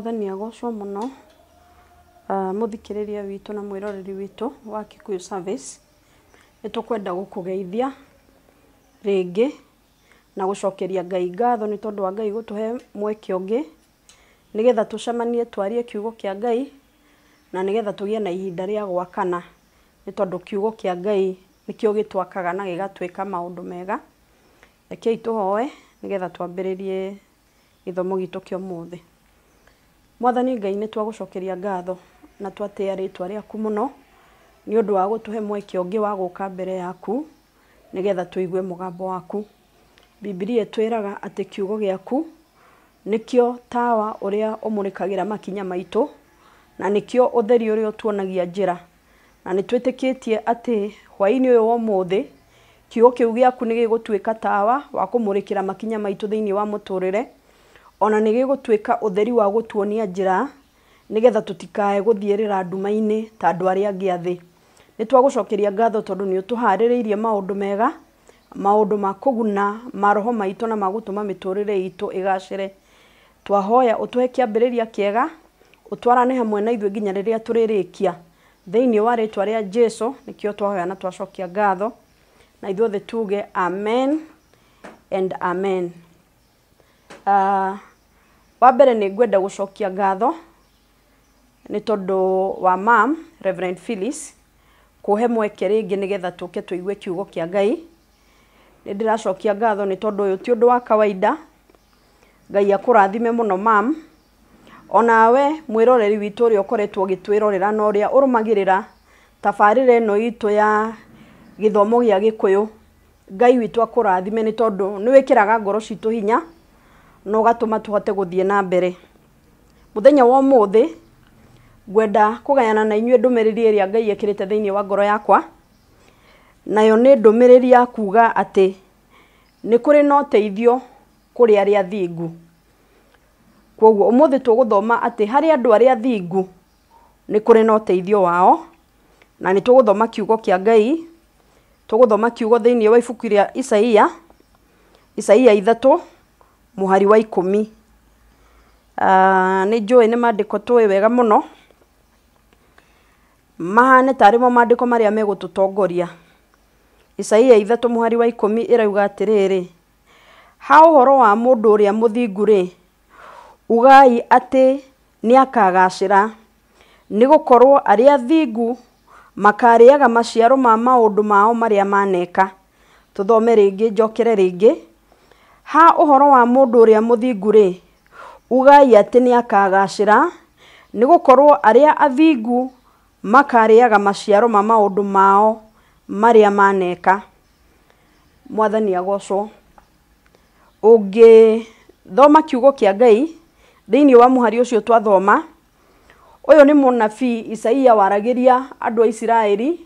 mwathani agocwo mũno uh, ah, mũthikĩrĩria witũ na mwĩroreri witũ wa Kikuyu Service nĩtũkwenda gũkũgeithia rĩngĩ na gũcokeria Ngai ngatho ni tondũ wa Ngai gũtũhe mweke ũngĩ nĩgetha tũcemanie twarie kiugo kia Ngai na nĩgetha tũgĩe na ihinda rĩa gwakana ni tondũ kiugo kĩa Ngai nĩkĩo gĩtwakaga na gĩgatuĩka maũndũ mega rekei tũhoe nĩgetha twambĩrĩrie gĩthomo gitũ kĩa ũmũthĩ mwathani ngai nä cokeria ngatho na twatä a twa rä aku må no nä å ndå wa gå tå he mweke å ngä wa gå ka mbere yaku nä getha tå igue må gambo waku bibilia twä raga atä kiugo gä aku nä kĩo tawa å rä a å må rä kagä ra makinya maitå na nä kĩo å theri å rä a å tuonagia njä ra na nä twä tä kä tie atä hwainä å yå wa må thä kiugo kä u gä aku nä gä gå tuä ka tawa wa kå må rä kä ra makinya maitå thä inä wa må tå rä re ona nĩ gĩgũtuĩka ũtheri wa gũtuonia njĩra nĩgetha tũtikae gũthiĩrĩra nduma-inĩ ta andũ arĩa angĩ a thĩ. Nĩ twagũcokeria ngatho tondũ nĩ ũtũharĩrĩirie maũndũ mega, maũndũ ma kũguna ma roho maitũ na ma gũtũma mĩtũũrĩre itũ ĩgacĩre. Twahoya ũtũhe kĩambĩrĩria kĩega, ũtwarane hamwe na ithuĩ nginya rĩrĩa tũrĩrĩkia. Thĩiniĩ wa rĩĩtwa rĩa Jesũ nĩkĩo twahoya na twacokia ngatho, na ithuothe tuge amen and amen. uh, wa mbere ngwenda ngwenda cokia ngatho nĩ tondũ wa mam Reverend Phyllis kũhe mweke rĩngĩ nĩgetha tũke tũigue kiugo kia Ngai nĩ ndĩracokia ngatho nĩ tondũ ũyũ ti ũndũ wa kawaida Ngai akũrathime mũno mam onawe mwĩroreri witũ ũrĩa ũkoretwo ũgĩtwĩrorera na tabarä ũrũmagĩrĩra ä no itå ya gä kå yå Ngai nä tondå nä wä kä raga ngoro citå hinya na ũgatũma tuhote guthie na mbere muthenya wa muthi ngwenda kugayana na inyuĩ ndũmĩrĩri ĩrĩa ngai ekirite thĩinĩ wa ngoro yakwa nayo ni ndũmĩrĩri ya kuuga atĩ nĩ kũrĩ na ũteithio kũrĩ arĩa athingu kwoguo ũmũthĩ tuguthoma atĩ hari andu arĩa athingu ni kuri na teithio wao na ni tuguthoma kiugo kia ngai tuguthoma kiugo thĩinĩ wa ibuku rĩa isaia isaia ithatu muhari wa ikumi ah, nä njå ä nä mandä ko tå wega må no mahane tarä mo mandä ko marä a megå tå tongoria icaia ithatå må hari wa ikumi ä rauga atä rä rä ha å horo wa må ndå å rä a må thingu rä ugai atä nä akagacä ra nä gå korwo arä a thingu makarä aga maciaro ma maå ndå mao marä a maneka tå thome rä ngä njokere rä ngä ha uhoro wa mundu uria mũthingu ugai ati ni akagacĩra ni gukorwo aria athingu makariaga maciaro ma maundu mao maria maneka mwathani agocwo thoma kiugo kia ngai thĩiniĩ wa muhari ucio twathoma ũyũ ni mũnabii isaia waragiria andũ a isiraeli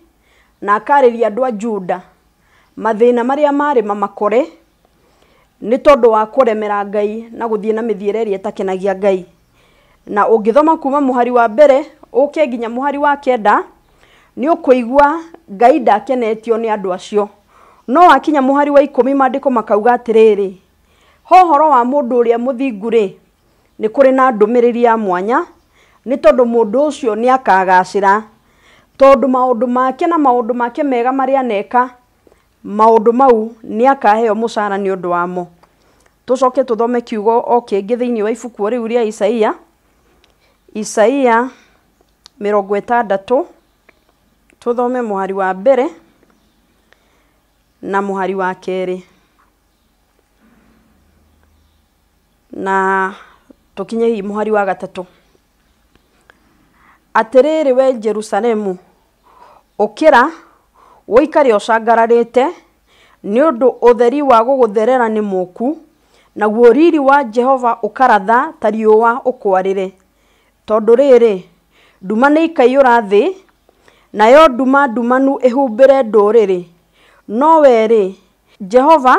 na akariria andũ a juda mathina maria mari mamakore nä tondå wa remera ngai na gå thiä na mä thiä ä etakenagia ngai na å thoma kuma må hari wa mbere å ke nginya må hari wa kenda nä å kå igua ngai ndakenetio nä andå acio no akinya må hari wa ikå mandäko makauga atä rä hohoro wa må ndå å rä a må thingu rä nä kå rä na ndå mä rä ri ya mwanya nä tondå må ndå å cio nä akagacä ra tondå maå ndå make na maå ndå make mega marä a aneka maå ndå mau nä akaheo må cara nä å ndå wamo tucoke tuthome kiugo o kingi thiini wa ibuku riu ria isaia isaia mirongo itandatu tuthome muhari wa mbere na muhari wa keri na tukinye muhari wa gatatu atiriri we jerusalemu ukira uikare ucangararite ni undu utheri wa gugutherera ni muku naguo riri wa jehova ukaratha ta riũa ũkwarĩre tondũ rĩrĩ nduma ni ikaiyũra thi nayo nduma ndumanu ĩhumbĩre ndũrĩrĩ no weri jehova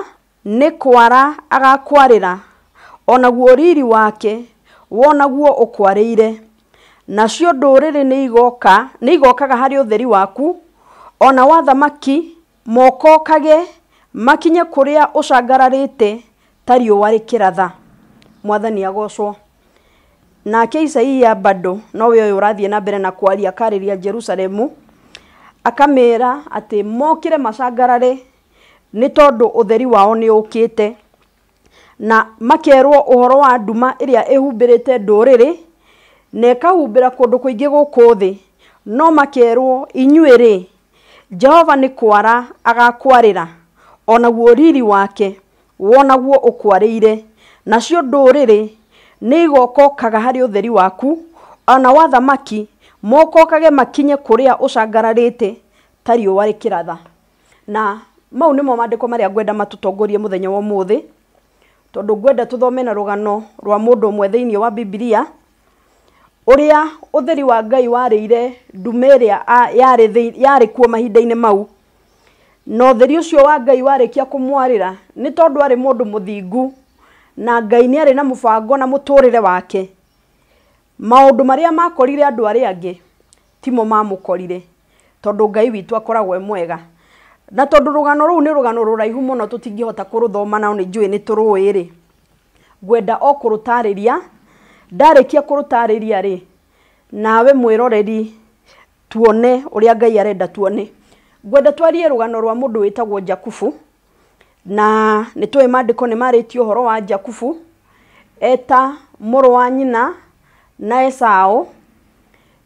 nĩ kwara agakwarĩra onaguo naguo riri wake wo ukwarire ũkwarĩire nacio ndũrĩrĩ ni igoka ni igokaga hari utheri waku ona wathamaki athamaki mokokage makinye kuria ũcangararĩte ta riũa rĩkĩratha mwathani agocwo nake isaia bado nowe å rathiä na mbere na kwaria akarĩria jerusalemu akamĩĩra atĩ macangararä nä tondå å theri wao kä te na makerwo horo wa nduma ndå rä rä na kå ingä gå kå thä no makerwo inyuä rä jehova nä kwara agakwarĩra o naguo riri wake wonaguo ũkwarĩire nacio ndũrĩrĩ nĩ igokokaga hari utheri waku ona wathamaki mokokage makinye kuria ucangararite tari riũa kiratha na mau nimo mandiko marĩa ngwenda matutongorie muthenya wa muthi tondu ngwenda tuthome na rugano rwa mundu ũmwe thĩiniĩ wa bibilia uria utheri wa ngai warĩire ndume ĩrĩa yarĩ kuo mahinda-inĩ mau na ũtheri ũcio wa ngai warĩkia kumwarira ni tondu ari mundu muthingu na ngai ni ari na mũbango na muturire wake maundu maria makorire andu arĩa angĩ timo mamũkorire tondu ngai witu akoragwo e mwega na tondu rugano rũu ni rugano rũraihu mũno tũtingĩhota kũrũthoma nao nĩ njũĩ nĩ tũrũĩ rĩ ngwenda o kũrũtarĩria ndarĩkia kũrũtarĩria rĩ nawe mwĩroreri tuone ũrĩa ngai arenda tuone ngwenda twarie rugano rwa mundu witagwo jakubu na nä tå ä mandäko nä horo wa jakubu eta moro wa nyina na esaå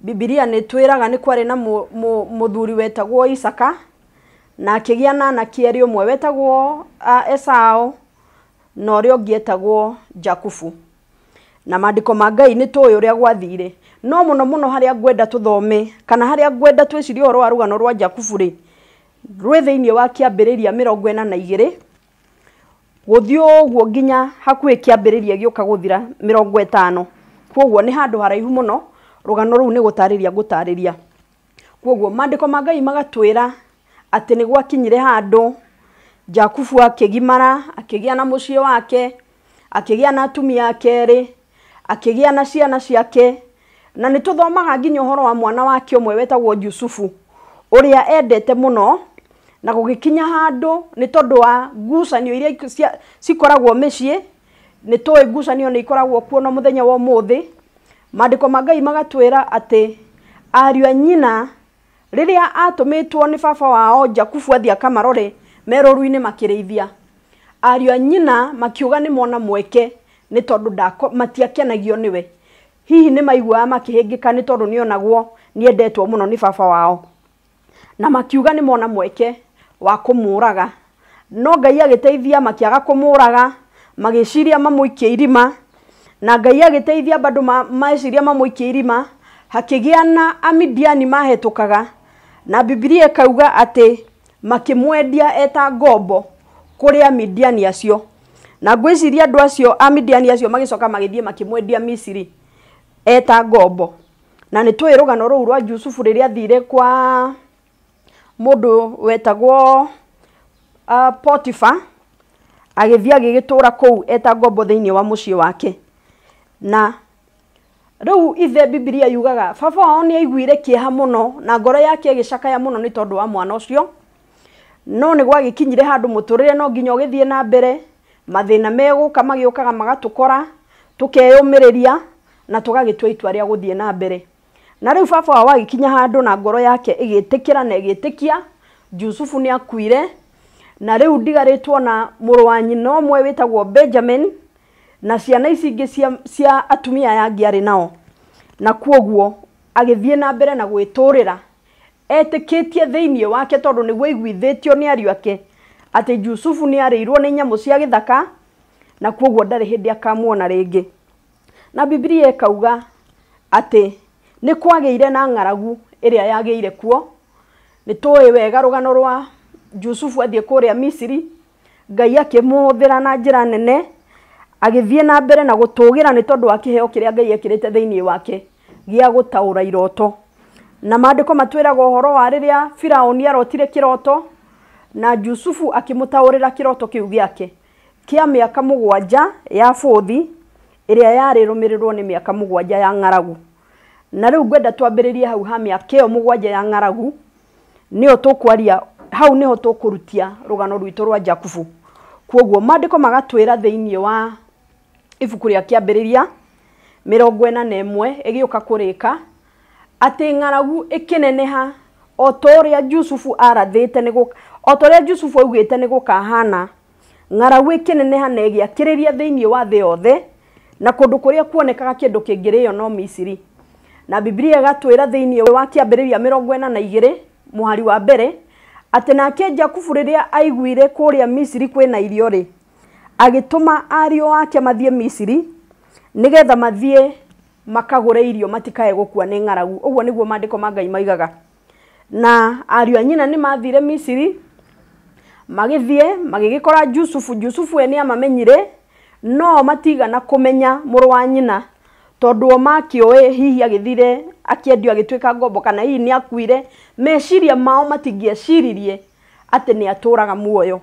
bibilia nä twä raga nä kwarä na må thuri wetagwo isaka na akä na a e na anake erä å mwe wetagwo esaå na å rä a å etagwo jakubu na madiko ma ngai nä tå å rä gwathire no må no må no harä a ngwenda tå kana harä a ngwenda twä cirie horo wa rugano rwa jakubu rä rwä thä iniä wa kä ria mä ena na igä guthiä åguo nginya hakuä kä ambä rä ria gä å ka gå thira mä rongo ätano koguo nä haraihu må no rå gano rå u nä gå tarä ria gå tarä ria koguo mandä ko ma ngai magatwä ra atä nä gwakinyire handå jakubu akä gimara akä na må ciä wake akä na atumia akerä akä gä na ciana ciake na nä tå thomaga nginya å horo wa mwana wake å mwe wetagwo jusufu å rä a endete må na gũgĩkinya handå nä tondå wa ngucanio iria cikoragwo mĩciĩ nĩ tũĩ ngucanio nä ikoragwo kuona må thenya wa ũmũthĩ ko ma ngai magatwĩra atĩ ariũ a nyina mä two nä baba wao jakubu athiĩ akamarore makä rä ithia ariũ a nyina makiuga nä mona mweke nä tondũ matiakenagio nĩwe hihi nä maiguaga makĩhĩngĩka nĩ tondũ nĩ onagwo nĩ endetwo mũno nĩ baba wao na makiuga nĩ mona mweke wa kumuraga no ngai agiteithia makiaga kumuraga magiciria mamuikie irima na ngai agiteithia bado maeciria mamuikie irima hakigia na amidiani mahetukaga na bibilia ikauga ati makimwendia eta ngombo kuri amidiani acio na ngwiciria andu acio amidiani acio magicoka magithie makimwendia misiri eta ngombo na nä twä rå gano rå u rwa jusufu rä rä athire kwa mundu wetagwo uh, Potifa agithia agigitura kuu eta ngombo wa mucii wake na riu ithe Biblia yugaga baba wao ni aiguire kieha muno na ngoro yake igicakaya muno ni tondu wa mwana ucio no nä gwagäkinyire handå må tå rä re no nginya å gä thiä na mbere mathä na megåka magä å kaga magatå kora tå keyå mä rä ria na tå gagä tua itua rä a gå thiä na mbere na rä u baba wao agäkinya handå na ngoro yake ĩgĩtĩkĩra kira na ĩgĩtĩkia jusufu nä akuire na rä u ndigarä two na må rå wa nyina å mwe wä tagwo benjamin na ciana ici ingä cia, cia atumia aya angä arä nao na kuoguo agä na mbere na gwä tå rä ra etä kä tie thä iniä wake tondå nä guo aiguithä tio nä ariå ake atä jusufu nä arä irwo nä nyamå cia gä thaka na kuoguo ndarä hä ndä akamuona rä ngä na bibiria ä kauga atä ni kwagä na ng'aragu iria rä kuo ni tå wega rugano rwa jusufu athie kå rä a misiri ngai akä na njira nene agithie na mbere na gutugira ni tondu akiheo kiria tondå wa kä ngai ekä rä wake gia gutaura iroto na mandä ko matwä horo wa riria rä a firaåni arotire kä na jusufu akimutaurira kiroto kiu giake kia miaka roto kä u gä ake kä a mä aka ya bå thi ä rä a yarä ya ng'aragu na riu ngwenda twambiriria hau ha mä aka ä ya ng'aragu nä yo hau nä ho rugano rutia rwa jakubu kwoguo mandä magatwira magatwä wa ibuku rä a kä ambä rä ria mä rongo ena na ĩmwe ĩgä å ka ng'aragu ikineneha o ta å jusufu arathä te o ta å rä jusufu augä ni nä gå ng'aragu ikineneha neneha na ĩgä akä wa thä yothe na kundu kuria kuonekaga kindu ndå kä ngä no misiri na Biblia gatwira thiini wa kiambiriria mirongo ena na igire muhari wa mbere ati nake Jakubu riria aiguire kuria Misiri kwina irio ri agituma ario wake mathie Misiri nigetha mathie makagure irio matikae gukua ni ng'aragu uguo niguo mandiko ma Ngai maigaga na ario anyina ni mathire misiri magithie magigikora jusufu jusufu eni amamenyire no matiga na kumenya murwa nyina tondu o makĩũĩ hihi agithire akĩendio agĩtuĩka ngombo kana hihi ni akuire meciria mao matingiaciririe atĩ ni aturaga muoyo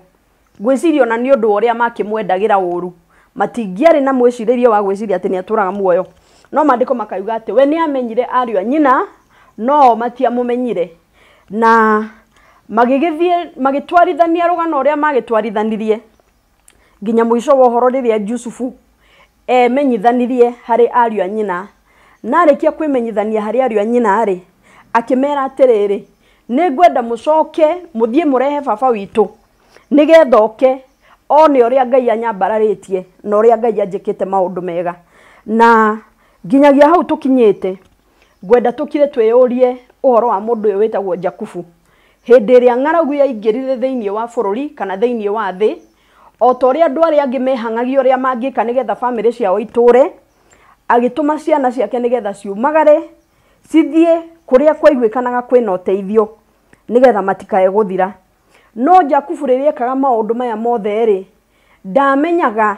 gwĩciria ona nĩ ũndũ ũrĩa makĩmwendagĩra ũru matingĩarĩ na mwiciririe wa gwiciria atĩ ni aturaga muoyo no mandiko makaiga atĩ we ni amenyire ariũ a nyina no matiamũmenyire na magigithie magitwarithania rugano ũrĩa magitwarithanirie nginya mũico wa ũhoro riria Jusufu emenyithanirie harä ariå a nyina na arä kia menyithania harä ariå a nyina rä akĩmera atĩrĩrĩ nĩ ngwenda mũcoke mũthiĩ mũrehe baba witũ nĩgetha oke one ũrĩa ngai anyambararĩtie na ũrĩa ngai anjĩkĩte maũndũ mega na nginyagia hau tũkinyĩte ngwenda tũkire twĩyũrie ũhoro wa mũndũ ũyũ wĩtagwo jakubu hĩndĩ ĩrĩa ng'aragu yaingĩrire thĩiniĩ wa bũrũri kana thĩiniĩ wa thĩ o ta ria andũ arĩa angĩ mehangagia ũrĩa mangĩka nĩgetha bamĩrĩ ciao itũre agĩtũma ciana ciake nĩgetha ciumagare cithiĩ kũrĩa kwaiguĩkanaga kwĩna ũteithio nigetha matikae gũthira no jakubu rĩrĩa ekaga maũndũ maya mothe ri ndamenyaga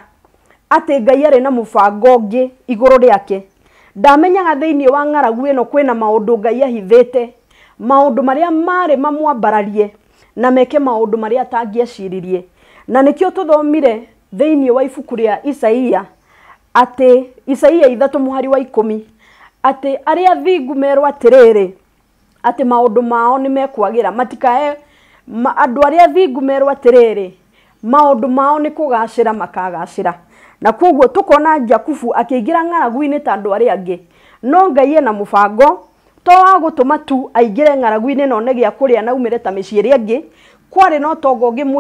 atĩ ngai arĩ na mũbango ũngĩ iguru riake ndamenyaga thĩiniĩ wa ng'aragu ĩno kwina maundu ngai ahithĩte maũndũ marĩa marĩ mamwambararie na meke maũndũ marĩa atangĩeciririe na nikio tuthomire thiini wa ibuku ria isaia atä isaia ithatu muhari wa ikumi atä arä a thingu merwo atärärä atä maå mao nä mekwagä ra matikae ma, andå aria a thingu merwo atärärä maå mao nä kå gacä na kuguo tå kona jakubu akä ingä ra ng'aragu-inä ta andå aria angä no ngai na må bango to wa gå tå ma tu aingä re ng'aragu-inä na one kå rä a naumä re ta mä ciä rä angä kwarä na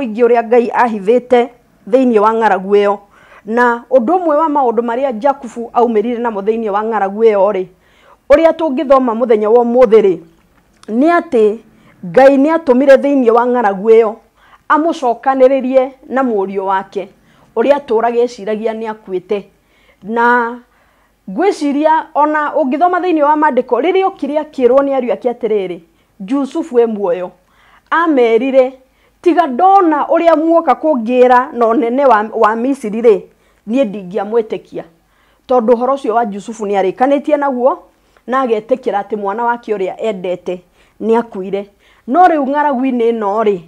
ingä å rä a ngai thä thĩinĩ wa ng'aragu yo na ũndũ mwe wa marä marĩa jakubu rire namo thĩinĩ wa ng'aragu tå ngä thoma må thenya wa thä rä nä atä ngai mire thä thĩinĩ wa ng'aragu rä rie na mũriũ wake tå atũũraga eciragia akuä te na ciria ona thä thĩinĩ wa maandĩko rĩrĩa okire rwo nä ari ake atĩrĩrĩ jusufu e muoyo amerire tiga ndona uria muoka kungira na unene wa, wa misiri ri niä ndingiamwätäkia tondå horo å cio wa jusufu nä arä naguo na agetä kä mwana wake å rä a endete nä akuire no rä u no rä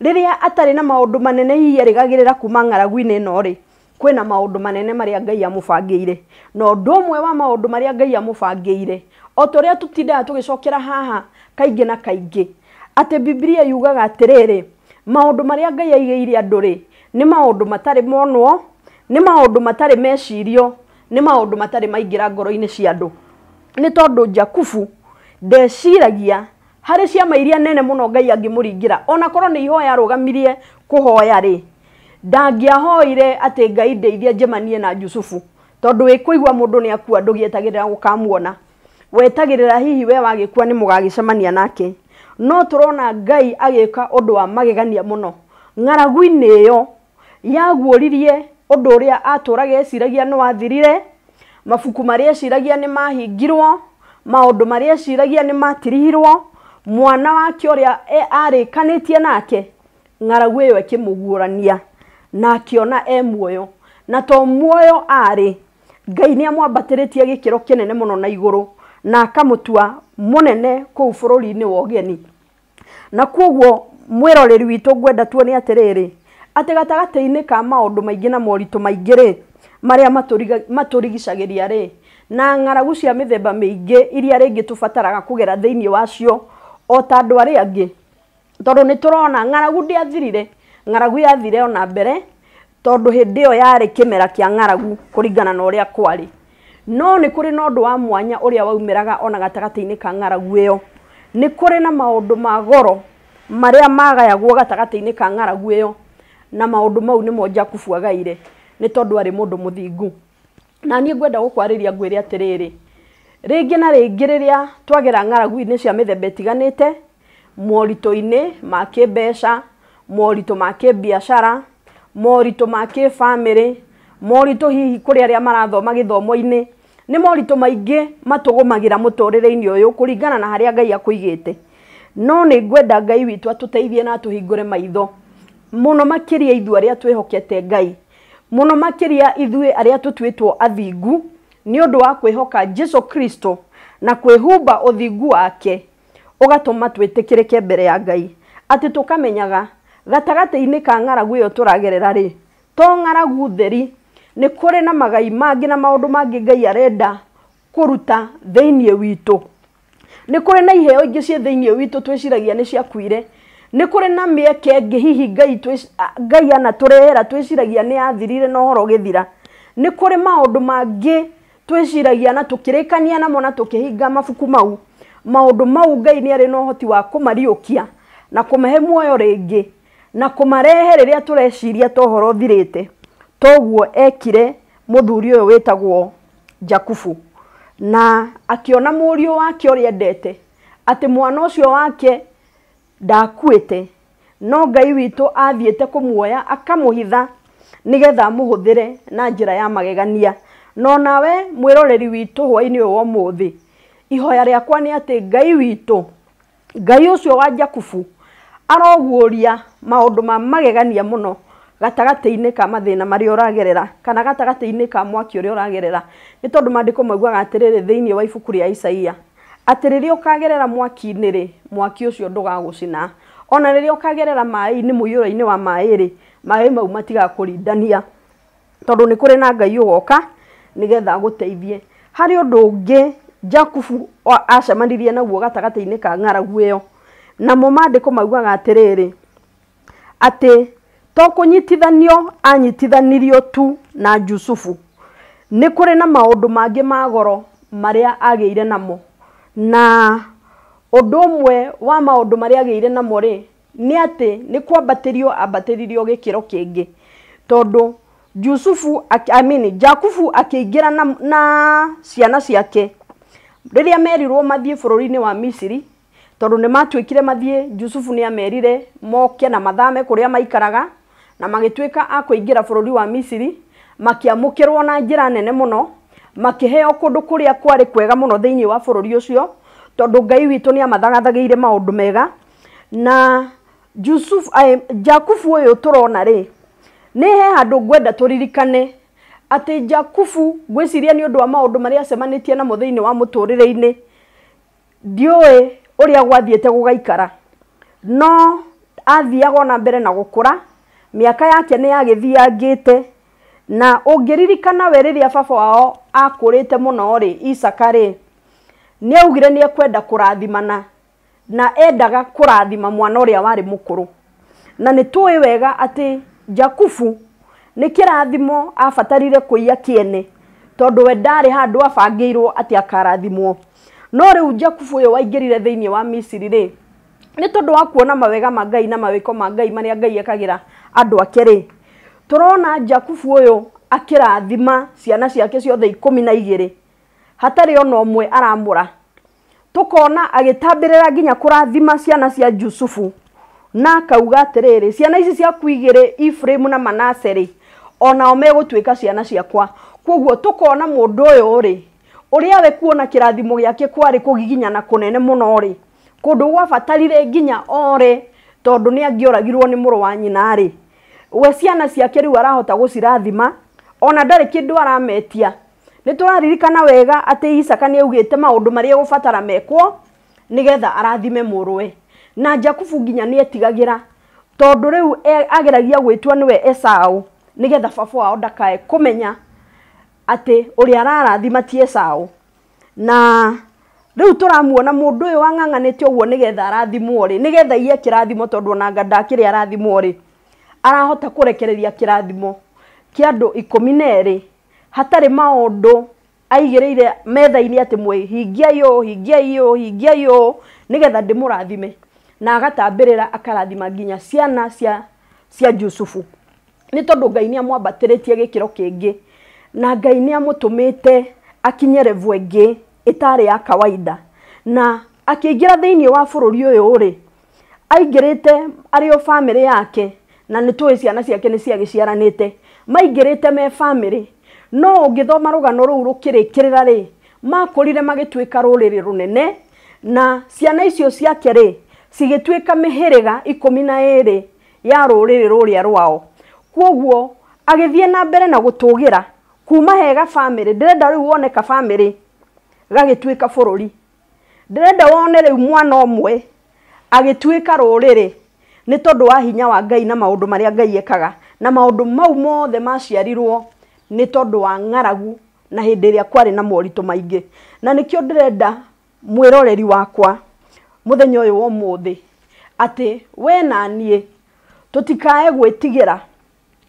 rä atarä na maå ndå manene hihi arä ra kuma ng'aragu-inä ä no rä kwä maå manene marä ngai amå bangä ire na å ndå å wa maå ndå ngai amå bangä ire o rä a tå tindaga tå gä cokera haha kaingä na kaingä atĩ bibilia yugaga atĩrĩrĩ maũndũ marĩa ngai aigĩire andũ rĩ nĩ maũndũ matarĩ monwo nĩ maũndũ matarĩ mecirio nĩ maũndũ matarĩ maingĩra ngoro-inĩ cia andũ nĩ tondũ jakubu ndeciragia harĩ ciama iria nene mũno ngai angĩmũringĩra ona korwo nĩ ihoya arũgamirie kũhoya rĩ ndangĩahoire atĩ ngai ndeithia njemanie na jusufu tondũ wĩkũigua mũndũ nĩ akua ndũgĩetagĩrĩra gũkamuona wetagĩrĩra hihi we wagĩkua nĩ mũgagĩcemania nake no turona ngai agika undu wa magegania muno ng'aragu-inĩ ĩyo yaguũririe ũndũ ũrĩa atũraga eciragia nĩ wathirire mabuku marĩa eciragia nĩ mahingirwo maũndũ marĩa ciragia nĩ matirihirwo mwana wake ũrĩa e arĩkanĩtie nake ng'aragu ĩyo ĩkĩmũguũrania na akĩona e muoyo na to muoyo arĩ ngai nĩ amwambatĩrĩtie gĩkĩro kĩnene mũno na igũrũ na akamutua munene kuu bururi-ini wa ugeni na koguo mwiroreri witå ngwenda tuone atiriri atä gatagatä-inä ka maundu maingi na moritå maingä rä marä a ri ria na ng'aragu cia mä themba mä ingä iria rä ngä kugera bataraga kå gera wacio o ta andå arä angä tondå nä tå rona ng'aragu ndäathirire ng'aragu yathire ona mbere tondå hä ä yo yarä kä mera ng'aragu kå ringana na å rä a kwarä no nä kå rä na å ndå wa mwanya å rä a waumä ona gatagatä-inä ka ng'aragu ä yo nä kå rä na maå ndå ma goro marä a magayagwo gatagatä-inä ka ng'aragu ä yo na maå ndå mau nä mo jakubu agaire nä tondå arä må ndå må thingu na niä ngwenda gå kwarä ria ngwä re atä rä na rä ngä rä rä a twagera ng'aragu-inä cia mä themba ĩtiganä te moritå-inä ma kä mbeca moritå ma kä biacara moritå ma kä bamä rä moritå hihi kå rä arä a marathoma gä thomo-inä nä moritå maingä matå gå magä må tå na harä a ngai akå no nä ngwenda ngai witå atå teithie na atå hingå re maitho må no makä ria ithu arä a twä hokete ngai må no makä ria ithuä arä a tå tuä two athingu nä å ndå wa kwä hoka jesu kristo na kwä humba å thingu wake å gatå ma twä tä kä rä ke mbere ya ngai atä tå kamenyaga gatagatä-inä ka ng'aragu ä yo tå ragerera rä to ng'aragu theri nä kå rä na magai mangä na maå ndå ngai arenda kuruta ruta thä ni kuri na iheo ingi cie thä-inä witå ni ciragia nä ciakuire nä kå na mieke ngi hihi ngai ngai ana tå rehera ni athirire na horo gä thira nä kå rä maå ndå mangä ciragia na tå rä kania na mona tukihinga mabuku mau maundu ndå mau ngai ni ari na hoti wa kumariukia na kå muoyo ringi ngä na kå marehe rä rä a tå reciria thirä te toguo ekire muthuri uyu witagwo Jakubu na akiona muriu wake uria endete ati mwana ucio wake ndakuite no ngai witu athiete kumuoya akamuhitha nigetha muhuthire na njira ya magegania no nawe mwiroreri witu hwaini uyu umuthi ihoya riakwa ni ati ngai witu ngai ucio wa Jakubu aroguuria maundu ma magegania muno gatagatä-inä ka mathä na marä a å ragerera kana gatagatä-inä ka mwaki å rä a å ragerera nä tondå mandä ko maiguaga atä rä thä inä wa ibuku rä a isaia atä rä rä a å kagerera mwaki-inä rä mwaki å cio ndå gagå cina ona rä rä a å kagerera maä-inä må iyå ra-inä wa maä rä maä mau matigakå rindania tondå nä kå rä na ngai å goka nä getha gå teithie harä å ndå å ngä jakubu acemanirie naguo gatagatä-inä ka ng'aragu ä yo namo mandä kå maugaga atä rä rä atä to kunyitithanio anyitithanirio tu na Jusufu nä kå rä na maå ndå mangä maria goro marä a agä ire namo na å ndå å mwe wa maå ndå marä agä ire namo ri ni atä ni kwambatä rio ambatä kingi tondu kä ro kä ngä jusufu ingä ra na, na ciana ciake rä rä a merirwo mathiä bå rå wa misiri tondå nä matuä kire mathiä jusufu nä amerire moke na mathame kå rä a maikaraga na magituika a kũingĩra bũrũri wa Misiri makiamukirwo na njira nene muno makĩheo kundu kuria kwari kwega muno thĩinĩ wa bũrũri ucio tondu Ngai witu ni amathagathagĩire maundu mega na Jusuf eh, Jakubu ũyũ tũrona ri ni he handu ngwenda tũririkane atĩ Jakubu gwĩciria ni ũndũ wa maundu marĩa acemanĩtie na thĩinĩ wa muturire-ini ndiũĩ ũrĩa gwathiĩte gugaikara no athiaga na mbere na gukura miaka yake nĩ yagĩthiangĩte na ungiririkana we riria baba wao akurite muno ri isaka ri ni augire ni ekwenda kurathimana na endaga kurathima mwana ũrĩa warĩ mukuru na ni tuwe wega ati jakufu ni kirathimo afatarire kũiya kiene tondu we ndari handu abangĩirwo ati akarathimwo no rĩu jakubu ũyũ waingirire thĩinĩ wa misiri ri ni tondu wa kuona mawega ma ngai na mawiko ma ngai marĩa ngai ekagĩra andå akerä tå rona jakubu å yå akä rathima ciana ciake ciothe ikå na igä rä hatarä ona mwe aramå ra tå kona agä tambä rä ra nginya kå rathima ciana cia jusufu na akauga atä rä rä ciana ici ciaku igä rä na manaserä onao megå tuä ka ciana ciakwa koguo tå kona må ndå å yå rä å rä a we kuona kä rathimo gä ake kwarä kå giginyana kå nene må no rä kå ndå gwabatarire nginya ore tondu ni angioragirwo ni muru wa nyina ri we ciana ciake riu arahota gucirathima ona ndarä kä ndå arametia nä tå raririkana wega atä isaka nä augä te maå ndå marä a gå batara mekwo nä getha arathime murwe na jakubu nginya nä etigagä ra tondå rä u e, ageragia gwä tua nä we esaå nä getha baba wao ndakae kå menya atä å rä a ararathima ti Esau na riu turamuona mundu uyu wang'ang'anite uguo nigetha arathimwo ri nigetha iye kirathimo tondu onanga ndakiri arathimwo ri arahota kurekereria kirathimo kia andu ikumi neri hatarĩ maundu aigĩrĩire metha-inĩ atĩ mwĩ hingia yũ hingia yũ hingia yũ nĩgetha ndĩmũrathime na agatambĩrĩra akarathima nginya ciana cia cia jusufu nĩ tondũ ngai nĩ amwambatĩrĩtie gĩkĩro kĩngĩ na ngai nĩ amũtũmĩte akinyere vwe ngĩ itari ya kawaida na akiingira thĩinĩ wa bururi uyu rĩ aingirite arĩ o bamĩrĩ yake na ni tũĩ ciana ciake ni ciagiciaranite maingirite me family no ungithoma rugano rũu rukirikirira ri makurire magituika ruriri runene na ciana icio ciake rĩ cigĩtuĩka mĩhĩrĩga ikũmi na ĩrĩ ya rũrĩrĩ rũrĩa rwao kwoguo agĩthiĩ na mbere na gutugira kuma hega family ndirenda rĩu woneka family gagituika bururi ndirenda wone rĩu mwana ũmwe agituika ruriri ni tondu wa hinya wa ngai na maundu maria ngai ekaga na maundu mau mothe maciarirwo ni tondu wa ng'aragu na hĩndĩ ĩrĩa kwari na moritũ maingi na nikio ndirenda mwiroreri wakwa mũthenya uyu wa ũmũthĩ we na niĩ tũtikae gwĩtigĩra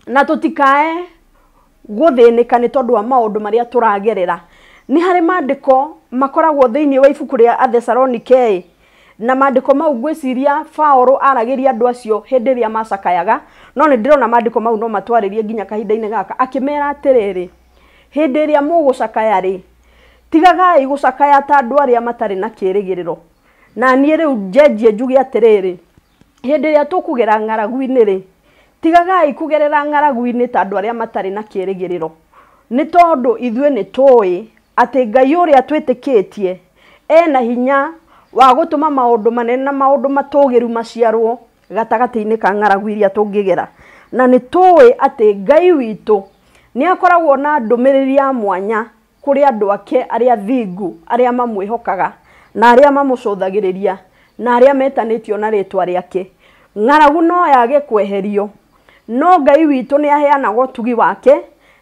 na tutikae gũthĩnĩka nĩ tondũ wa maũndũ marĩa tũragerera ni harä mandäko makoragwo thä inä wa ibuku rä a athesalonike na mandiko mau ngwĩciria Paũlũ aragĩria andũ acio hĩndĩ ĩrĩa masakayaga no nĩ ndĩrona mandiko mau no matwarĩrie nginya kahinda-inĩ gaka akĩmera atĩrĩrĩ hĩndĩ ĩrĩa mũgũcakaya rĩ tigagai gũcakaya ta andũ arĩa matarĩ na kĩĩrĩgĩrĩro na niĩ rĩu njenjie njuge atĩrĩrĩ hĩndĩ ĩrĩa tũkũgera ng'aragu-inĩ rĩ tigagai kũgerera ng'aragu-inĩ ta andũ arĩa matarĩ na kĩĩrĩgĩrĩro nĩ tondũ ithuĩ nĩ tũĩ atä ngai å rä a twä tä kä tie ena hinya wa gå tå ma maå ndå manene na maå ndå gä ru maciarwo gatagatä-inä ka ng'aragu iria tå ngä gera na nä tåä atä ngai witå nä akoragwo na ndå mä rä ri ya mwanya kå rä andå ake arä a thingu arä a mamwä hokaga na arä a mamå rä ria na arä a metanä tio na rä twa rä ake ng'aragu no yage kweherio no ngai witå nä aheanaga å tugi wake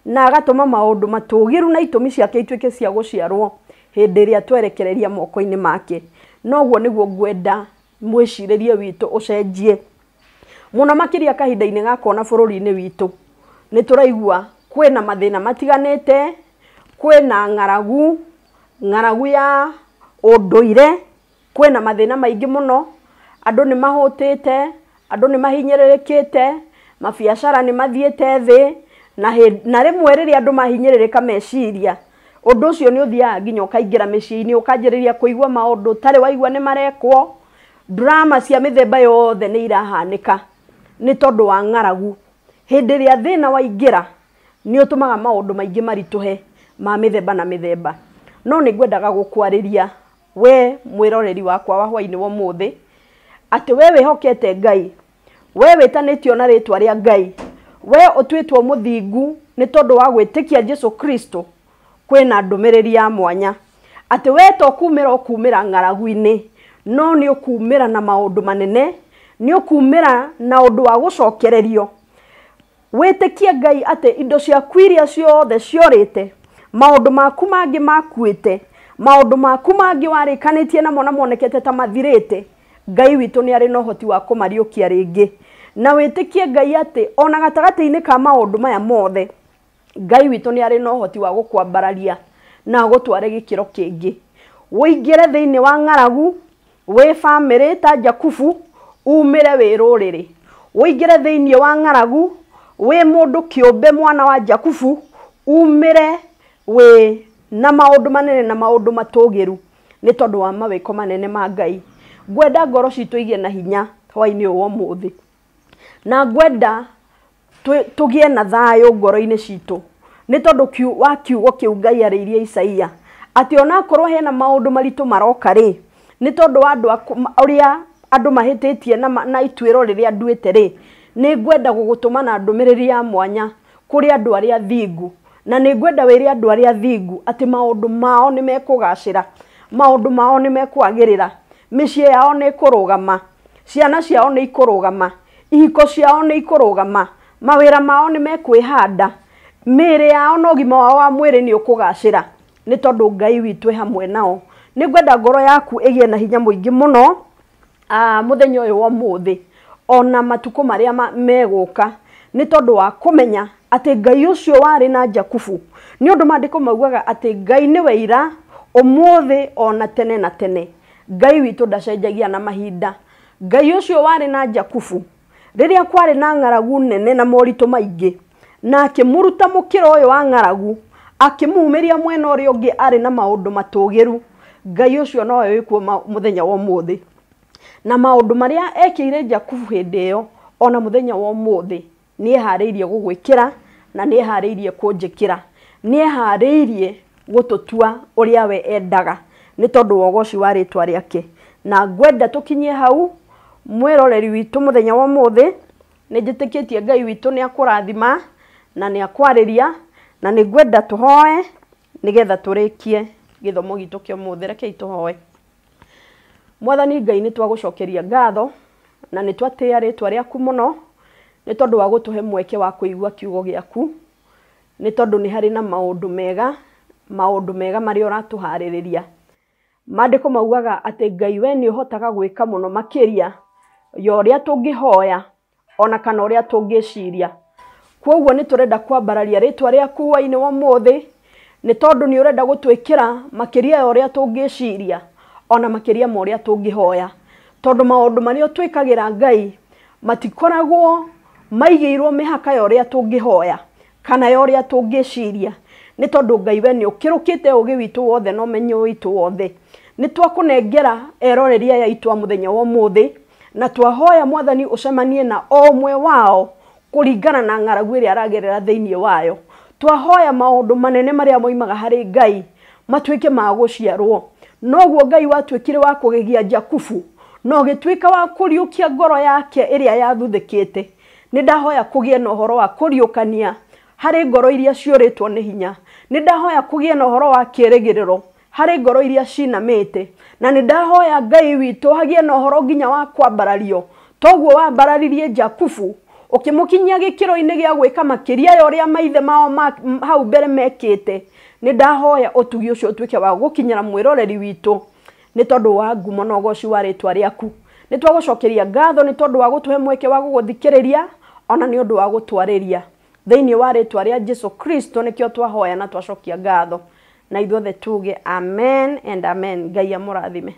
na agatũma maundu matugiru na itumi ciake ituĩke cia gũciarwo hĩndĩ ĩrĩa twerekereria moko ini make noguo nĩguo ngwenda mwĩcirĩrie witũ ucenjie muno makiria kahinda ini gakona bururi inĩ witũ ni turaigua kwĩna mathina matiganĩte kwĩna ng'aragu ng'aragu ya ũndũire kwĩna mathina maingi muno andũ ni mahũtĩte andũ ni mahinyĩrĩrĩkĩte mabiacara ni mathiĩte thĩ na he, na rĩmwe rĩrĩa andå mahinyĩrĩrĩka meciria undu ucio ni ũthiaga nginya ukaingira mĩciĩ-inĩ ũkanjĩrĩria kũigua maũndũ ũtarĩ waigua ni marekwo drama cia mĩthemba yothe ni irahanika ni tondu wa ng'aragu hĩndĩ ĩrĩa thĩna waingira ni utumaga maundu maingi marituhe ma mĩthemba na mĩthemba no ni ngwendaga gukwariria we mwiroreri wakwa wa hwaini wo muthi ati we wĩhokete ngai we wĩtanĩtio na ritwa ria ngai we ũtuĩtwo muthingu ni tondu wa gwitikia Jesu Kristo kwĩna ndũmĩrĩri ya mwanya ati we to kumira ũkumĩra ngaraguini no ni ũkumĩra na maundu manene ni ũkumĩra na undu wa gucokererio wĩtĩkie Ngai atĩ indo ciaku iria ciothe ciorĩte maundu maku mangi makuite maundu maku mangi warĩkanĩtie namo na monekete ta mathirĩte Ngai witũ nĩ arĩ na hoti wa kumariukia ringi na wĩtĩkie ngai atĩ ona gatagatĩ-inĩ ka maũndũ maya mothe ngai witũ nĩ arĩ na ũhoti wa gũkwambararia na agũtware gĩkĩro kĩngĩ wĩingĩre thĩinĩ wa ng'aragu wĩ bamĩrĩ ta jakubu umĩre wĩ rũrĩrĩ wĩingĩre thĩinĩ wa ng'aragu wĩ mũndũ kĩũmbe mwana wa jakubu umĩre wĩ na maũndũ manene na maũndũ matũgĩru nĩ tondũ wa mawĩko manene ma ngai ngwenda ngoro citũ igĩe na hinya hwaĩ-inĩ ũyũ wa ũmũthĩ na ngwenda tugie na thayo ngoro-inĩ citũ nĩ tondå wa kiugo kĩu ngai arĩirie isaia ona onakorwo hena maũndũ maritå maroka rĩ nĩ tondũ wa andũ ũrĩa andũ na na, na ituĩro rĩrĩa nduĩte rĩ nä ngwenda ma na ri ya mwanya kũrĩ andũ arĩa thingu na nä ngwenda andå arä arĩa thingu atĩ maũndũ mao nĩ mekũgacĩra maũndũ mao nĩ mä ciä yao rå gama ciana ciao rå gama ihiko ciao nä ikårågama mawira mao ni mekwihanda mire yao no gima wao wa mwire ni ukugacira ni tondu ngai witwe hamwe nao ni ngwenda ngoro yaku igie na hinya mũingĩ mũno mũthenya ũyũ wa muthi ona matuko maria ma, meguka ni tondu wa kumenya atĩ ngai ucio wari na jakubu ni ũndũ mandiko maugaga atĩ ngai ni weira ũmũthĩ ona tene na tene ngai witu ndacenjagia na mahinda ngai ucio wari na jakubu riria kwari na ng'aragu nene na morito maingi na akimuruta mukiro uyu wa ng'aragu akimumiria mwena uri ungi ari na maundu matugiru ngai ucio nowe wikuo muthenya wo muthi na maundu maria ekiire jakubu hinde yo ona muthenya wo muthi ni ehariirie gugwikira na ni ehariirie kunjikira ni ehariirie gututua uria we endaga ni tondu wogoci ugoci wa ritwa riake na ngwenda tukinye hau mwiroreri witå må thenya wa må thä nä ngai witu nä akurathima na nä akwarä na nä ngwenda tuhoe hoe nä getha tå rä kie gä thomo gitå rekei tå mwathani ngai ni twagucokeria ngatho na nä twatä a rä twa rä aku må no nä wa gutuhe mweke wa kuigua kiugo giaku aku tondu ni hari na maundu mega maundu mega marä a å ratå harä rä ria mandä ko maugaga atä ngai we nä å hotaga gwä ka ya ũrĩa hoya ona kana ũrĩa tũngĩciria kwoguo nĩ tũrenda kwambararia rĩtwa rĩaku hwaĩ-inĩ wa ũmũthĩ nĩ tondũ nĩ ũrenda gũtwĩkĩra makĩria ya ũrĩa ciria ona makĩria ma ũrĩa tũngĩhoya tondũ maũndũ marĩa ũtwĩkagĩra ngai matikoragwo maigĩirwo mĩhaka ya ũrĩa hoya kana ya ũrĩa ciria nĩ tondũ ngai we nĩ ũkĩrũkĩte ũgĩ witũ wothe na menyo witũ wothe nĩ twakũnengera eroreria ya itwa a mũthenya wa ũmũthĩ na twahoya mwathani ucemanie na omwe mwe wao kuringana na ng'aragu ĩrĩa aragerera thĩinĩ wayo twahoya maundu manene maria moimaga hari ngai matuĩke ma gũciarwo noguo ngai watuĩkire wa kũgegia jakubu na ũgĩtuĩka wa kũriũkia ngoro yake iria yathuthikite nĩ ndahoya kũgĩe na ũhoro wa kũriũkania harĩ ngoro iria ciũrĩtwo ni hinya nĩ ndahoya kũgĩe na ũhoro wa kĩĩrĩgĩrĩro harä ngoro iria cinamä te na nä ndahoya ngai witå hagie na å horo nginya wa kwambarario toguo wambararirie jakubu å kä må kinyia gä kä ro-inä gä a gwä ka makä ria ya å rä a maithe mao ma, hau mbere mekä te nä ndahoya å tugi å cio å tuä ke wa gå kinyä ra mwä roreri witå nä tondå wa ngumo na å goci warä twa rä aku nä twagå cokä ria ngatho nä tondå wa gå tå he mweke wa gå gå thikä rä ria ona nä å ndå wa gå twarä ria thä inä wa rä twa rä a jesu kristo nä kä o twahoya na twacokia ngatho na ithuothe tuge amen and amen ngai amurathime